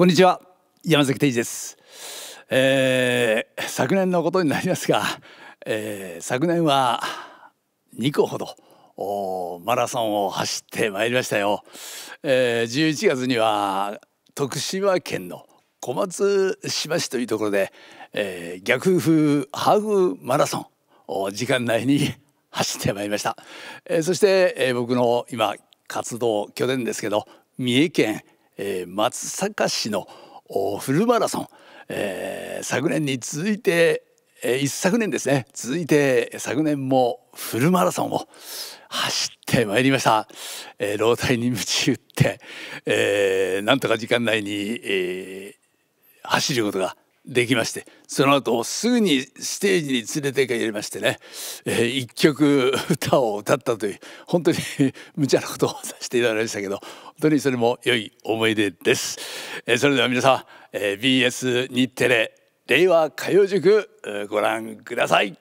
こんにちは山崎定治です、えー、昨年のことになりますが、えー、昨年は2個ほどマラソンを走ってまいりましたよ、えー、11月には徳島県の小松島市というところで、えー、逆風ハグマラソンを時間内に走ってまいりました、えー、そして、えー、僕の今活動拠点ですけど三重県えー、松阪市のフルマラソン、えー、昨年に続いて、えー、一昨年ですね続いて昨年もフルマラソンを走ってまいりました、えー、老体に鞭打って、えー、なんとか時間内に、えー、走ることができましてその後すぐにステージに連れて帰りましてね、えー、一曲歌を歌ったという本当に 無茶なことをさせていただきましたけど本当にそれも良い思い出です。えー、それでは皆さん、えー、BS 日テレ令和歌謡塾ご覧ください。